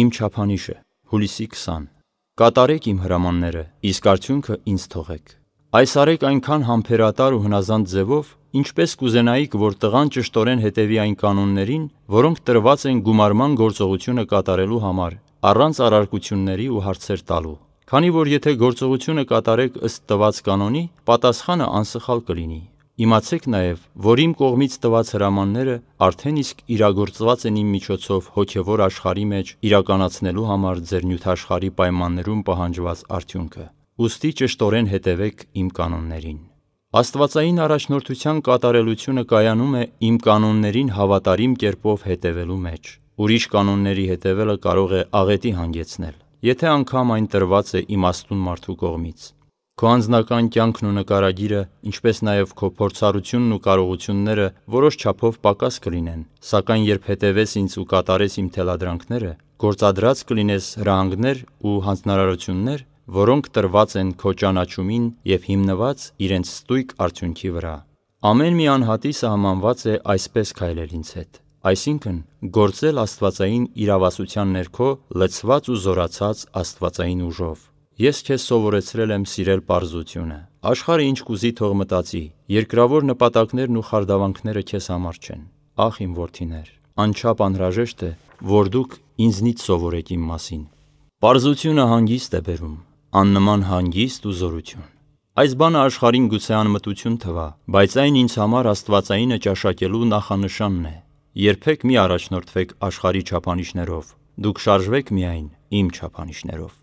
Իմ չափանիշը հուլիսի 20։ Կատարեք իմ հրամանները, իսկ արդյունքը ինձ թողեք։ Այս արեք այնքան համբերատար ու հնազանդ ձևով, ինչպես կուզենայիք, որ տղան ճշտորեն հետևի այն կանոններին, որոնք տրված են գումարման գործողությունը կատարելու համար, առանց առարկությունների ու հարցեր տալու։ Քանի որ եթե գործողությունը կատարեք ըստ տված կանոնի, պատասխանը անսխալ կլինի։ Իմացեք նաև, որ իմ կողմից տված հրամանները արդեն իսկ իրագործված են իմ միջոցով հոգևոր աշխարհի մեջ իրականացնելու համար ձեր նյութաշխարհի պայմաններում պահանջված արդյունքը։ Ուստի ճշտորեն հետևեք իմ կանոններին։ Աստվածային առաջնորդության կատարելությունը կայանում է իմ կանոններին հավատարիմ կերպով հետևելու մեջ։ Ուրիշ կանոնների հետևելը կարող է աղետի հանգեցնել, եթե անգամ այն տրված է իմաստուն մարդու կողմից։ Քո անձնական կյանքն ու նկարագիրը, ինչպես նաև քո փորձառությունն ու կարողությունները որոշ չափով պակաս կլինեն, սակայն երբ հետևես ինձ ու կատարես իմ թելադրանքները, գործադրած կլինես հրահանգներ ու հանձնարարություններ, որոնք տրված են քո ճանաչումին և հիմնված իրենց ստույգ արդյունքի վրա։ Ամեն մի անհատի սահմանված է այսպես քայլել ինձ հետ, այսինքն՝ գործել աստվածային իրավասության ներքո լցված ու զորացած աստվածային ուժով։ Ես քեզ սովորեցրել եմ սիրել պարզությունը։ Աշխարհը ինչ կուզի թող մտածի։ Երկրավոր նպատակներն ու խարդավանքները քեզ համար չեն։ Ախ իմ որդիներ, անչափ անհրաժեշտ է, որ դուք ինձնից սովորեք իմ մասին։ Պարզությունը հանգիստ է բերում, աննման հանգիստ ու զորություն։ Այս բանը աշխարհին գուցե անմտություն թվա, բայց այն ինձ համար Աստվածայինը ճաշակելու նախանշանն է։ Երբեք մի առաջնորդվեք աշխարհի չափանիշներով։ Դուք շարժվեք միայն իմ չափանիշներով։